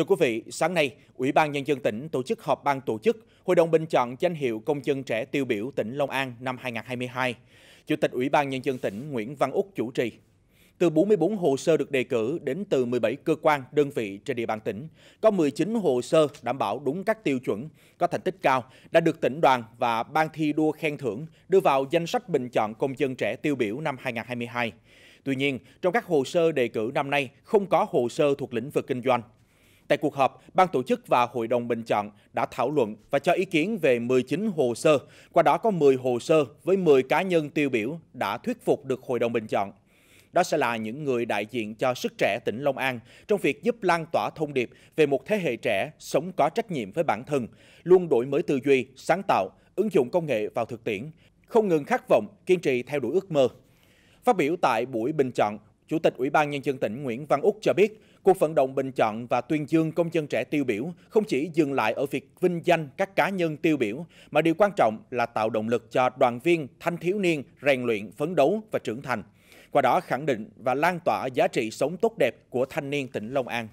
Thưa quý vị, sáng nay, Ủy ban Nhân dân tỉnh tổ chức họp ban tổ chức Hội đồng bình chọn danh hiệu công dân trẻ tiêu biểu tỉnh Long An năm 2022. Chủ tịch Ủy ban Nhân dân tỉnh Nguyễn Văn Úc chủ trì. Từ 44 hồ sơ được đề cử đến từ 17 cơ quan, đơn vị trên địa bàn tỉnh, có 19 hồ sơ đảm bảo đúng các tiêu chuẩn, có thành tích cao, đã được tỉnh đoàn và ban thi đua khen thưởng đưa vào danh sách bình chọn công dân trẻ tiêu biểu năm 2022. Tuy nhiên, trong các hồ sơ đề cử năm nay không có hồ sơ thuộc lĩnh vực kinh doanh, Tại cuộc họp, ban tổ chức và hội đồng bình chọn đã thảo luận và cho ý kiến về 19 hồ sơ, qua đó có 10 hồ sơ với 10 cá nhân tiêu biểu đã thuyết phục được hội đồng bình chọn. Đó sẽ là những người đại diện cho sức trẻ tỉnh Long An trong việc giúp lan tỏa thông điệp về một thế hệ trẻ sống có trách nhiệm với bản thân, luôn đổi mới tư duy, sáng tạo, ứng dụng công nghệ vào thực tiễn, không ngừng khát vọng, kiên trì theo đuổi ước mơ. Phát biểu tại buổi bình chọn, Chủ tịch Ủy ban Nhân dân tỉnh Nguyễn Văn Úc cho biết, cuộc vận động bình chọn và tuyên dương công dân trẻ tiêu biểu không chỉ dừng lại ở việc vinh danh các cá nhân tiêu biểu, mà điều quan trọng là tạo động lực cho đoàn viên, thanh thiếu niên rèn luyện, phấn đấu và trưởng thành. Qua đó khẳng định và lan tỏa giá trị sống tốt đẹp của thanh niên tỉnh Long An.